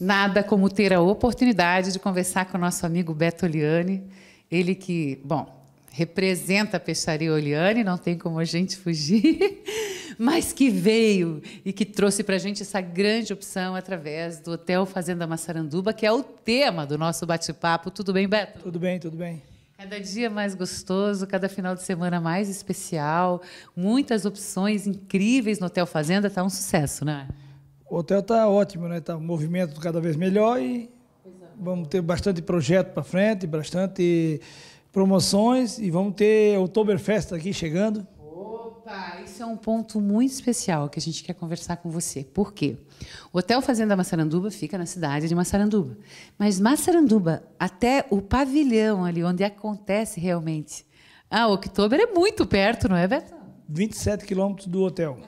Nada como ter a oportunidade de conversar com o nosso amigo Beto Oliane, ele que, bom, representa a Peixaria Oliane, não tem como a gente fugir, mas que veio e que trouxe para a gente essa grande opção através do Hotel Fazenda Massaranduba, que é o tema do nosso bate-papo. Tudo bem, Beto? Tudo bem, tudo bem. Cada dia mais gostoso, cada final de semana mais especial, muitas opções incríveis no Hotel Fazenda, está um sucesso, né? o hotel está ótimo, né? Tá um movimento cada vez melhor e vamos ter bastante projeto para frente, bastante promoções e vamos ter Oktoberfest aqui chegando. Opa, isso é um ponto muito especial que a gente quer conversar com você. Por quê? O Hotel Fazenda Massaranduba fica na cidade de Massaranduba. Mas Massaranduba, até o pavilhão ali onde acontece realmente. Ah, Oktober é muito perto, não é, Beto? 27 quilômetros do hotel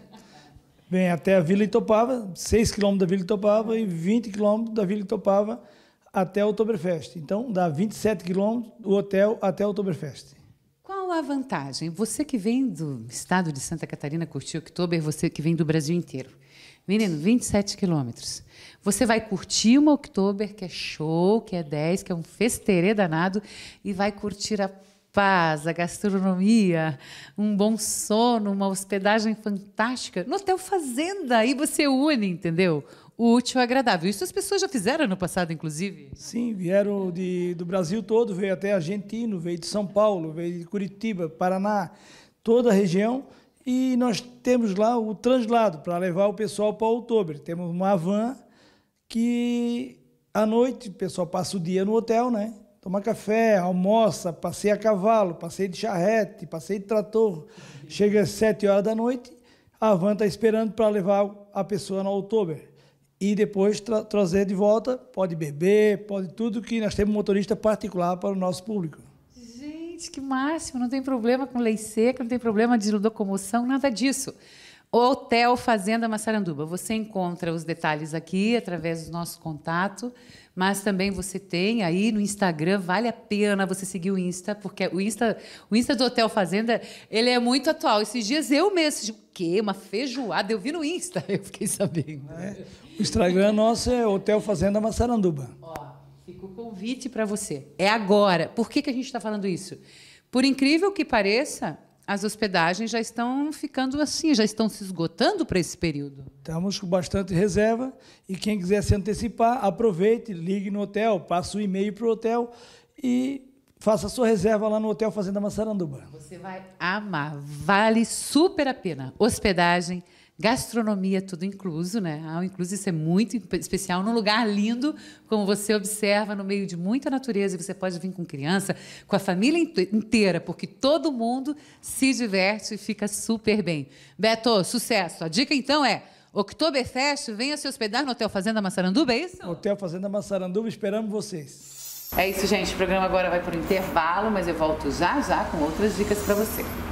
vem até a Vila Itopava, 6 quilômetros da Vila Itopava e 20 quilômetros da Vila Itopava até o Oktoberfest. Então, dá 27 quilômetros do hotel até o Oktoberfest. Qual a vantagem? Você que vem do estado de Santa Catarina curtir Oktober, você que vem do Brasil inteiro. Menino, 27 quilômetros. Você vai curtir uma Oktober, que é show, que é 10, que é um festeirê danado, e vai curtir a paz, a gastronomia, um bom sono, uma hospedagem fantástica, no hotel fazenda, aí você une, entendeu? O útil ao agradável. Isso as pessoas já fizeram no passado, inclusive? Sim, vieram de, do Brasil todo, veio até Argentino, veio de São Paulo, veio de Curitiba, Paraná, toda a região. E nós temos lá o translado para levar o pessoal para outubro. Temos uma van que à noite o pessoal passa o dia no hotel, né? tomar café, almoça, passei a cavalo, passei de charrete, passei de trator. Chega às 7 horas da noite, a van está esperando para levar a pessoa no outubro. E depois tra trazer de volta, pode beber, pode tudo, que nós temos motorista particular para o nosso público. Gente, que máximo! Não tem problema com lei seca, não tem problema de locomoção, nada disso. Hotel Fazenda Massaranduba. Você encontra os detalhes aqui através do nosso contato, mas também você tem aí no Instagram, vale a pena você seguir o Insta, porque o Insta, o Insta do Hotel Fazenda, ele é muito atual. Esses dias eu mesmo, tipo, o quê? Uma feijoada, eu vi no Insta, eu fiquei sabendo. É, o Instagram nosso é Hotel Fazenda Massaranduba. Ó, fica o convite para você. É agora. Por que, que a gente está falando isso? Por incrível que pareça, as hospedagens já estão ficando assim, já estão se esgotando para esse período. Estamos com bastante reserva e quem quiser se antecipar, aproveite, ligue no hotel, passe o e-mail para o hotel e faça a sua reserva lá no Hotel Fazenda Massaranduba. Você vai amar, vale super a pena. Hospedagem, gastronomia tudo incluso, né? Ao ah, incluso isso é muito especial, num lugar lindo, como você observa, no meio de muita natureza, e você pode vir com criança, com a família inteira, porque todo mundo se diverte e fica super bem. Beto, sucesso. A dica então é Oktoberfest, venha se hospedar no Hotel Fazenda Massaranduba, é isso? Hotel Fazenda Massaranduba, esperamos vocês. É isso, gente. O programa agora vai por intervalo, mas eu volto já já com outras dicas para você.